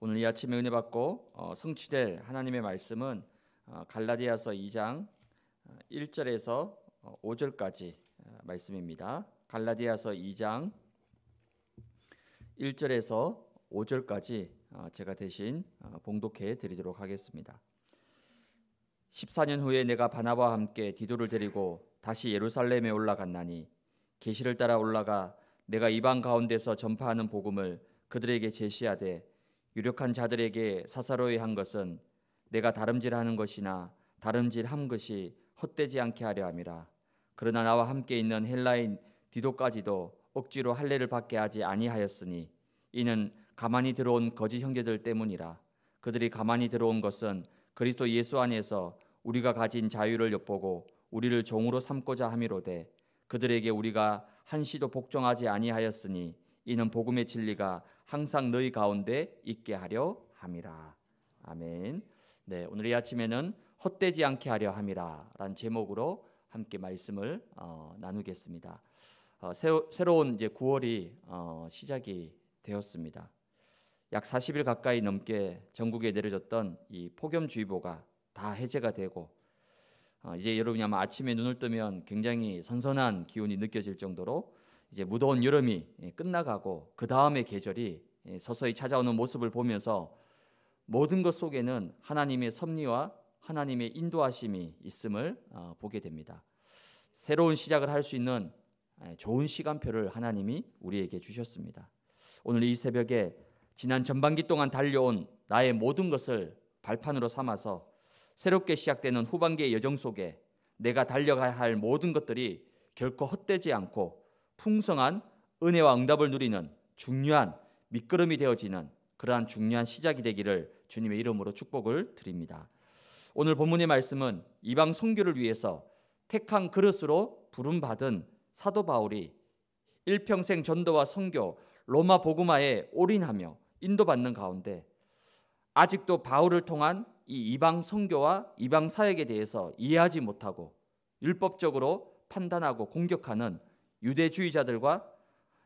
오늘 이 아침에 은혜 받고 어, 성취될 하나님의 말씀은 어, 갈라디아서 2장 1절에서 어, 5절까지 말씀입니다. 갈라디아서 2장 1절에서 5절까지 제가 대신 봉독해 드리도록 하겠습니다. 14년 후에 내가 바나바와 함께 디도를 데리고 다시 예루살렘에 올라갔나니 계시를 따라 올라가 내가 이방 가운데서 전파하는 복음을 그들에게 제시하되 유력한 자들에게 사사로이 한 것은 내가 다름질하는 것이나 다름질한 것이 헛되지 않게 하려 함이라. 그러나 나와 함께 있는 헬라인 디도까지도 억지로 할례를 받게 하지 아니하였으니 이는 가만히 들어온 거짓 형제들 때문이라. 그들이 가만히 들어온 것은 그리스도 예수 안에서 우리가 가진 자유를 엿보고 우리를 종으로 삼고자 함이로되 그들에게 우리가 한시도 복종하지 아니하였으니 이는 복음의 진리가 항상 너희 가운데 있게 하려 함이라. 아멘. 네, 오늘 이 아침에는 헛되지 않게 하려 함이라라 제목으로 함께 말씀을 어, 나누겠습니다. 어, 새 새로운 이제 9월이 어, 시작이 되었습니다. 약 40일 가까이 넘게 전국에 내려졌던 이 폭염주의보가 다 해제가 되고 어, 이제 여러분이 아마 아침에 눈을 뜨면 굉장히 선선한 기온이 느껴질 정도로 이제 무더운 여름이 예, 끝나가고 그 다음의 계절이 예, 서서히 찾아오는 모습을 보면서 모든 것 속에는 하나님의 섭리와 하나님의 인도하심이 있음을 어, 보게 됩니다. 새로운 시작을 할 수 있는 예, 좋은 시간표를 하나님이 우리에게 주셨습니다. 오늘 이 새벽에 지난 전반기 동안 달려온 나의 모든 것을 발판으로 삼아서 새롭게 시작되는 후반기의 여정 속에 내가 달려가야 할 모든 것들이 결코 헛되지 않고 풍성한 은혜와 응답을 누리는 중요한 밑거름이 되어지는 그러한 중요한 시작이 되기를 주님의 이름으로 축복을 드립니다. 오늘 본문의 말씀은 이방 선교를 위해서 택한 그릇으로 부름 받은 사도 바울이 일평생 전도와 선교, 로마 복음화에 올인하며 인도받는 가운데 아직도 바울을 통한 이 이방 선교와 이방 사역에 대해서 이해하지 못하고 율법적으로 판단하고 공격하는 유대주의자들과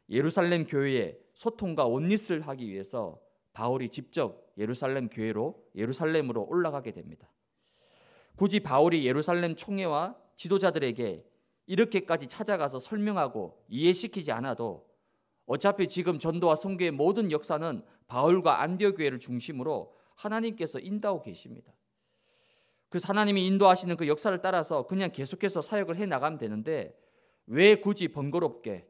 예루살렘 교회의 소통과 원리스를 하기 위해서 바울이 직접 예루살렘 교회로 예루살렘으로 올라가게 됩니다. 굳이 바울이 예루살렘 총회와 지도자들에게 이렇게까지 찾아가서 설명하고 이해시키지 않아도 어차피 지금 전도와 선교의 모든 역사는 바울과 안디옥 교회를 중심으로 하나님께서 인도하고 계십니다. 그 하나님이 인도하시는 그 역사를 따라서 그냥 계속해서 사역을 해 나가면 되는데 왜 굳이 번거롭게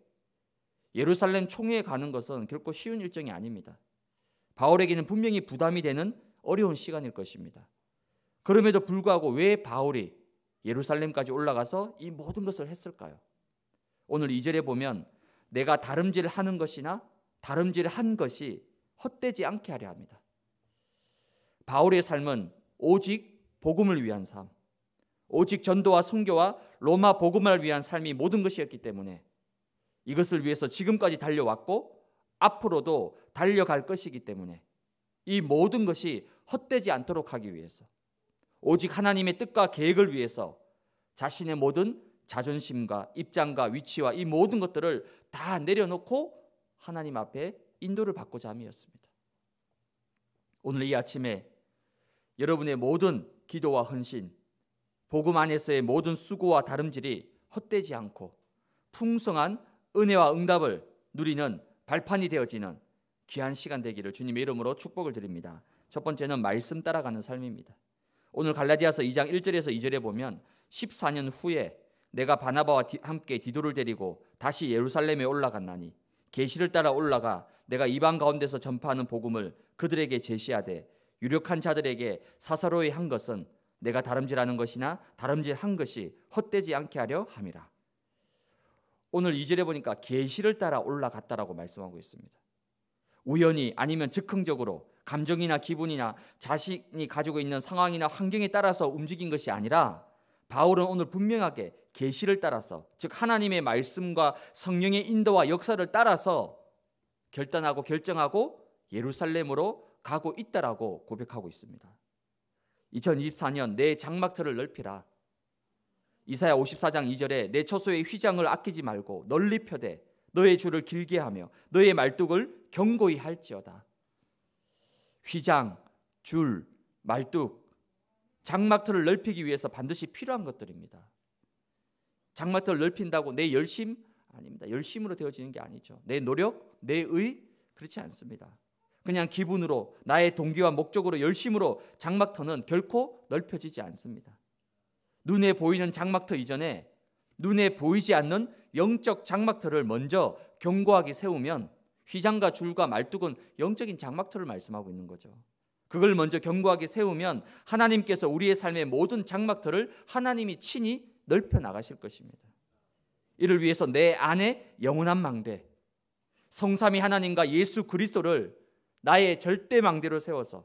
예루살렘 총회에 가는 것은 결코 쉬운 일정이 아닙니다. 바울에게는 분명히 부담이 되는 어려운 시간일 것입니다. 그럼에도 불구하고 왜 바울이 예루살렘까지 올라가서 이 모든 것을 했을까요? 오늘 이절에 보면 내가 다름질 하는 것이나 다름질 한 것이 헛되지 않게 하려 합니다. 바울의 삶은 오직 복음을 위한 삶, 오직 전도와 선교와 로마 복음을 위한 삶이 모든 것이었기 때문에 이것을 위해서 지금까지 달려왔고 앞으로도 달려갈 것이기 때문에 이 모든 것이 헛되지 않도록 하기 위해서 오직 하나님의 뜻과 계획을 위해서 자신의 모든 자존심과 입장과 위치와 이 모든 것들을 다 내려놓고 하나님 앞에 인도를 받고자 함이었습니다. 오늘 이 아침에 여러분의 모든 기도와 헌신 복음 안에서의 모든 수고와 다름질이 헛되지 않고 풍성한 은혜와 응답을 누리는 발판이 되어지는 귀한 시간 되기를 주님의 이름으로 축복을 드립니다. 첫 번째는 말씀 따라가는 삶입니다. 오늘 갈라디아서 2장 1절에서 2절에 보면 14년 후에 내가 바나바와 함께 디도를 데리고 다시 예루살렘에 올라갔나니 계시를 따라 올라가 내가 이방 가운데서 전파하는 복음을 그들에게 제시하되 유력한 자들에게 사사로이 한 것은 내가 다름질하는 것이나 다름질한 것이 헛되지 않게 하려 함이라. 오늘 이절에 보니까 계시를 따라 올라갔다라고 말씀하고 있습니다. 우연히 아니면 즉흥적으로 감정이나 기분이나 자신이 가지고 있는 상황이나 환경에 따라서 움직인 것이 아니라 바울은 오늘 분명하게 계시를 따라서 즉 하나님의 말씀과 성령의 인도와 역사를 따라서 결단하고 결정하고 예루살렘으로 가고 있다라고 고백하고 있습니다. 2024년 내 장막터를 넓히라. 이사야 54장 2절에 내 처소의 휘장을 아끼지 말고 널리 펴되 너의 줄을 길게 하며 너의 말뚝을 견고히 할지어다. 휘장, 줄, 말뚝, 장막터를 넓히기 위해서 반드시 필요한 것들입니다. 장막터를 넓힌다고 내 열심 아닙니다. 열심으로 되어지는 게 아니죠. 내 노력, 내의 그렇지 않습니다. 그냥 기분으로 나의 동기와 목적으로 열심으로 장막터는 결코 넓혀지지 않습니다. 눈에 보이는 장막터 이전에 눈에 보이지 않는 영적 장막터를 먼저 견고하게 세우면 휘장과 줄과 말뚝은 영적인 장막터를 말씀하고 있는 거죠. 그걸 먼저 견고하게 세우면 하나님께서 우리의 삶의 모든 장막터를 하나님이 친히 넓혀 나가실 것입니다. 이를 위해서 내 안에 영원한 망대 성삼위 하나님과 예수 그리스도를 나의 절대 망대로 세워서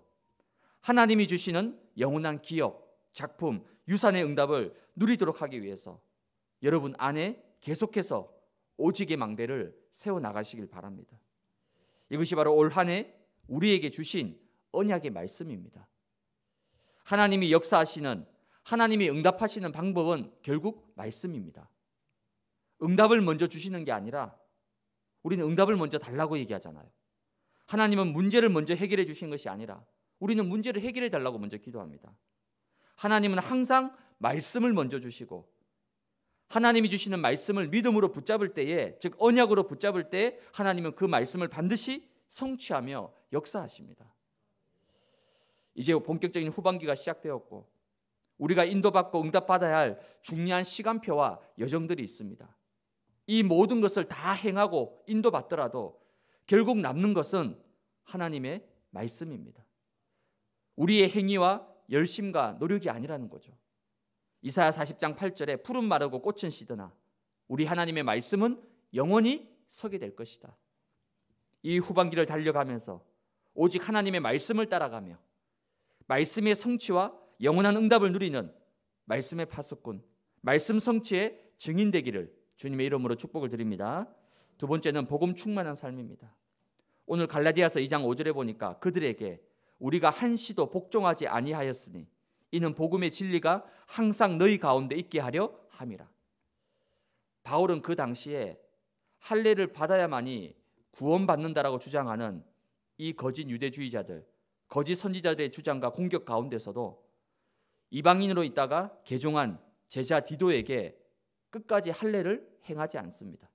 하나님이 주시는 영원한 기억 작품, 유산의 응답을 누리도록 하기 위해서 여러분 안에 계속해서 오직의 망대를 세워 나가시길 바랍니다. 이것이 바로 올 한해 우리에게 주신 언약의 말씀입니다. 하나님이 역사하시는 하나님이 응답하시는 방법은 결국 말씀입니다. 응답을 먼저 주시는 게 아니라 우리는 응답을 먼저 달라고 얘기하잖아요. 하나님은 문제를 먼저 해결해 주신 것이 아니라 우리는 문제를 해결해 달라고 먼저 기도합니다. 하나님은 항상 말씀을 먼저 주시고 하나님이 주시는 말씀을 믿음으로 붙잡을 때에 즉 언약으로 붙잡을 때 하나님은 그 말씀을 반드시 성취하며 역사하십니다. 이제 본격적인 후반기가 시작되었고 우리가 인도받고 응답받아야 할 중요한 시간표와 여정들이 있습니다. 이 모든 것을 다 행하고 인도받더라도 결국 남는 것은 하나님의 말씀입니다. 우리의 행위와 열심과 노력이 아니라는 거죠. 이사야 40장 8절에 푸른 마르고 꽃은 시드나 우리 하나님의 말씀은 영원히 서게 될 것이다. 이 후반기를 달려가면서 오직 하나님의 말씀을 따라가며 말씀의 성취와 영원한 응답을 누리는 말씀의 파수꾼, 말씀 성취의 증인 되기를 주님의 이름으로 축복을 드립니다. 두 번째는 복음 충만한 삶입니다. 오늘 갈라디아서 2장 5절에 보니까 그들에게 우리가 한시도 복종하지 아니하였으니 이는 복음의 진리가 항상 너희 가운데 있게 하려 함이라. 바울은 그 당시에 할례를 받아야만이 구원받는다라고 주장하는 이 거짓 유대주의자들, 거짓 선지자들의 주장과 공격 가운데서도 이방인으로 있다가 개종한 제자 디도에게 끝까지 할례를 행하지 않습니다.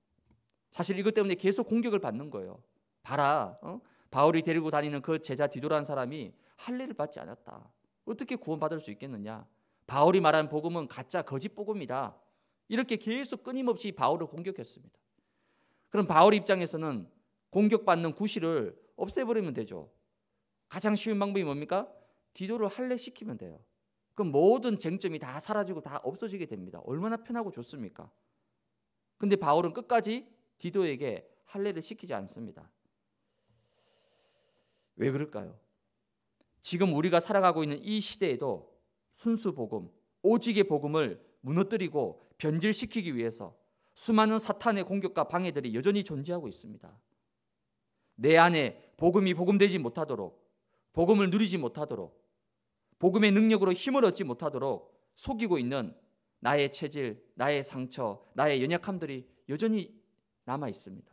사실 이것 때문에 계속 공격을 받는 거예요. 봐라, 어? 바울이 데리고 다니는 그 제자 디도라는 사람이 할례를 받지 않았다. 어떻게 구원받을 수 있겠느냐? 바울이 말한 복음은 가짜 거짓 복음이다. 이렇게 계속 끊임없이 바울을 공격했습니다. 그럼 바울 입장에서는 공격받는 구실을 없애버리면 되죠. 가장 쉬운 방법이 뭡니까? 디도를 할례시키면 돼요. 그럼 모든 쟁점이 다 사라지고 다 없어지게 됩니다. 얼마나 편하고 좋습니까? 근데 바울은 끝까지 디도에게 할례를 시키지 않습니다. 왜 그럴까요? 지금 우리가 살아가고 있는 이 시대에도 순수 복음, 오직의 복음을 무너뜨리고 변질시키기 위해서 수많은 사탄의 공격과 방해들이 여전히 존재하고 있습니다. 내 안에 복음이 복음되지 못하도록, 복음을 누리지 못하도록, 복음의 능력으로 힘을 얻지 못하도록 속이고 있는 나의 체질, 나의 상처, 나의 연약함들이 여전히 남아 있습니다.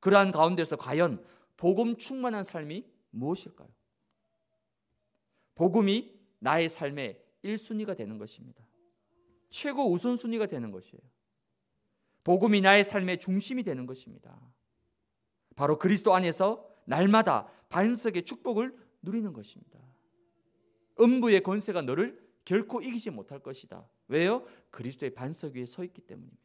그러한 가운데서 과연 복음 충만한 삶이 무엇일까요? 복음이 나의 삶의 1순위가 되는 것입니다. 최고 우선순위가 되는 것이에요. 복음이 나의 삶의 중심이 되는 것입니다. 바로 그리스도 안에서 날마다 반석의 축복을 누리는 것입니다. 음부의 권세가 너를 결코 이기지 못할 것이다. 왜요? 그리스도의 반석 위에 서 있기 때문입니다.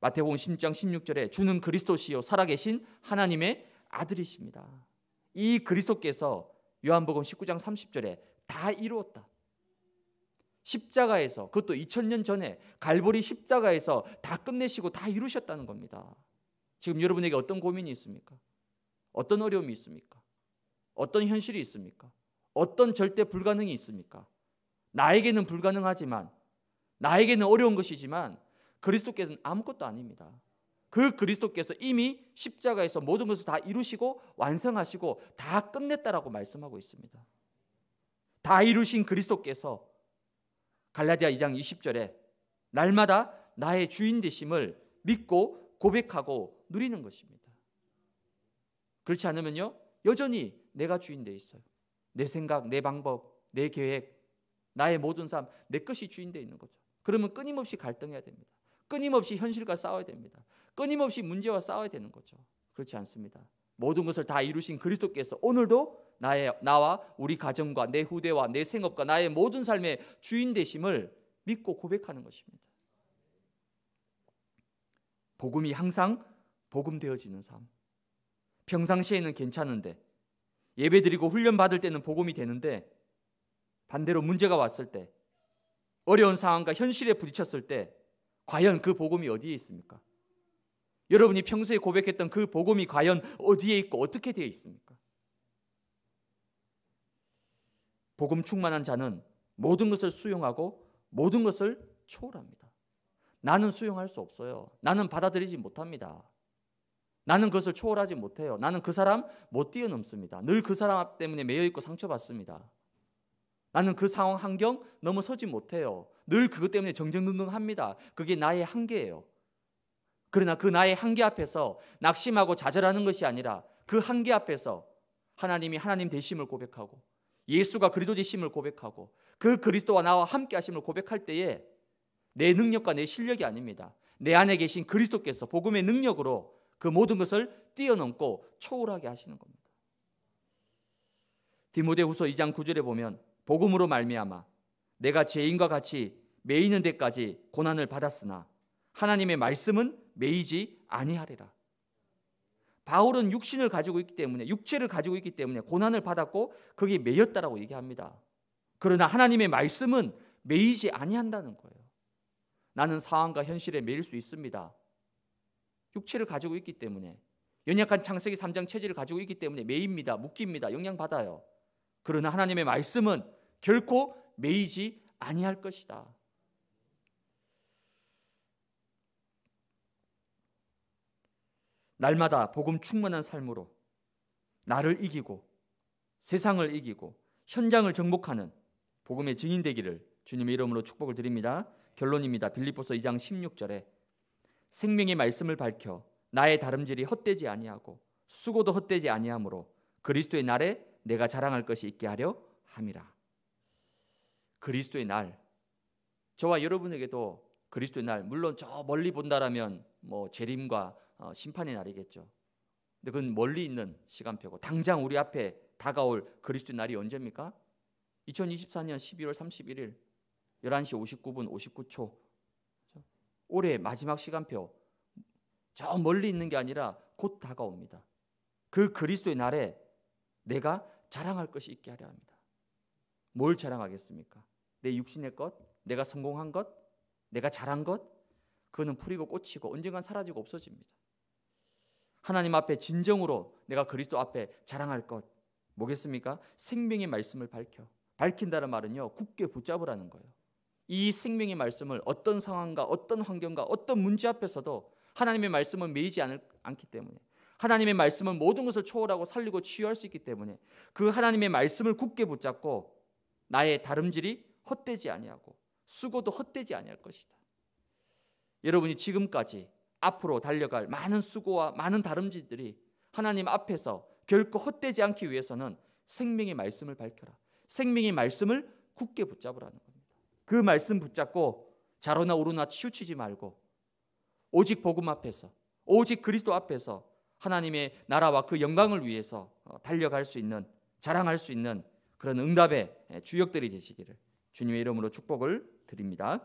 마태복음 1 0장 16절에 주는 그리스도시요 살아계신 하나님의 아들이십니다. 이 그리스도께서 요한복음 19장 30절에 다 이루었다. 십자가에서 그것도 2000년 전에 갈보리 십자가에서 다 끝내시고 다 이루셨다는 겁니다. 지금 여러분에게 어떤 고민이 있습니까? 어떤 어려움이 있습니까? 어떤 현실이 있습니까? 어떤 절대 불가능이 있습니까? 나에게는 불가능하지만 나에게는 어려운 것이지만 그리스도께서는 아무것도 아닙니다. 그 그리스도께서 이미 십자가에서 모든 것을 다 이루시고 완성하시고 다 끝냈다라고 말씀하고 있습니다. 다 이루신 그리스도께서 갈라디아 2장 20절에 날마다 나의 주인 되심을 믿고 고백하고 누리는 것입니다. 그렇지 않으면요. 여전히 내가 주인 돼 있어요. 내 생각, 내 방법, 내 계획, 나의 모든 삶, 내 것이 주인 돼 있는 거죠. 그러면 끊임없이 갈등해야 됩니다. 끊임없이 현실과 싸워야 됩니다. 끊임없이 문제와 싸워야 되는 거죠. 그렇지 않습니다. 모든 것을 다 이루신 그리스도께서 오늘도 나의 나와 우리 가정과 내 후대와 내 생업과 나의 모든 삶의 주인 되심을 믿고 고백하는 것입니다. 복음이 항상 복음 되어지는 삶. 평상시에는 괜찮은데 예배드리고 훈련 받을 때는 복음이 되는데 반대로 문제가 왔을 때 어려운 상황과 현실에 부딪혔을 때 과연 그 복음이 어디에 있습니까? 여러분이 평소에 고백했던 그 복음이 과연 어디에 있고 어떻게 되어 있습니까? 복음 충만한 자는 모든 것을 수용하고 모든 것을 초월합니다. 나는 수용할 수 없어요. 나는 받아들이지 못합니다. 나는 그것을 초월하지 못해요. 나는 그 사람 못 뛰어넘습니다. 늘 그 사람 때문에 매여 있고 상처받습니다. 나는 그 상황 환경 넘어서지 못해요. 늘 그것 때문에 정정능능합니다. 그게 나의 한계예요. 그러나 그 나의 한계 앞에서 낙심하고 좌절하는 것이 아니라 그 한계 앞에서 하나님이 하나님 되심을 고백하고 예수가 그리스도 되심을 고백하고 그 그리스도와 나와 함께 하심을 고백할 때에 내 능력과 내 실력이 아닙니다. 내 안에 계신 그리스도께서 복음의 능력으로 그 모든 것을 뛰어넘고 초월하게 하시는 겁니다. 디모데후서 2장 9절에 보면 복음으로 말미암아 내가 죄인과 같이 매이는 데까지 고난을 받았으나 하나님의 말씀은 매이지 아니하리라. 바울은 육신을 가지고 있기 때문에 육체를 가지고 있기 때문에 고난을 받았고 그게 매였다라고 얘기합니다. 그러나 하나님의 말씀은 매이지 아니한다는 거예요. 나는 상황과 현실에 매일 수 있습니다. 육체를 가지고 있기 때문에 연약한 창세기 3장 체질을 가지고 있기 때문에 매입니다. 묶입니다. 영향 받아요. 그러나 하나님의 말씀은 결코 메이지 아니할 것이다. 날마다 복음 충만한 삶으로 나를 이기고 세상을 이기고 현장을 정복하는 복음의 증인 되기를 주님의 이름으로 축복을 드립니다. 결론입니다. 빌립보서 2장 16절에 생명의 말씀을 밝혀 나의 다름질이 헛되지 아니하고 수고도 헛되지 아니하므로 그리스도의 날에 내가 자랑할 것이 있게 하려 함이라. 그리스도의 날 저와 여러분에게도 그리스도의 날 물론 저 멀리 본다라면 뭐 재림과 어, 심판의 날이겠죠. 근데 그건 멀리 있는 시간표고 당장 우리 앞에 다가올 그리스도의 날이 언제입니까? 2024년 11월 31일 11시 59분 59초 올해 마지막 시간표 저 멀리 있는 게 아니라 곧 다가옵니다. 그 그리스도의 날에 내가 자랑할 것이 있게 하려 합니다. 뭘 자랑하겠습니까? 내 육신의 것, 내가 성공한 것, 내가 잘한 것, 그거는 풀이고 꽂히고 언젠간 사라지고 없어집니다. 하나님 앞에 진정으로 내가 그리스도 앞에 자랑할 것 뭐겠습니까? 생명의 말씀을 밝혀 밝힌다는 말은요 굳게 붙잡으라는 거예요. 이 생명의 말씀을 어떤 상황과 어떤 환경과 어떤 문제 앞에서도 하나님의 말씀은 매이지 않을, 않기 때문에 하나님의 말씀은 모든 것을 초월하고 살리고 치유할 수 있기 때문에 그 하나님의 말씀을 굳게 붙잡고 나의 다름질이 헛되지 아니하고 수고도 헛되지 아니할 것이다. 여러분이 지금까지 앞으로 달려갈 많은 수고와 많은 다름질들이 하나님 앞에서 결코 헛되지 않기 위해서는 생명의 말씀을 밝혀라. 생명의 말씀을 굳게 붙잡으라는 겁니다. 그 말씀 붙잡고 자로나 오로나 치우치지 말고 오직 복음 앞에서 오직 그리스도 앞에서 하나님의 나라와 그 영광을 위해서 어, 달려갈 수 있는 자랑할 수 있는 그런 응답의 주역들이 되시기를 주님의 이름으로 축복을 드립니다.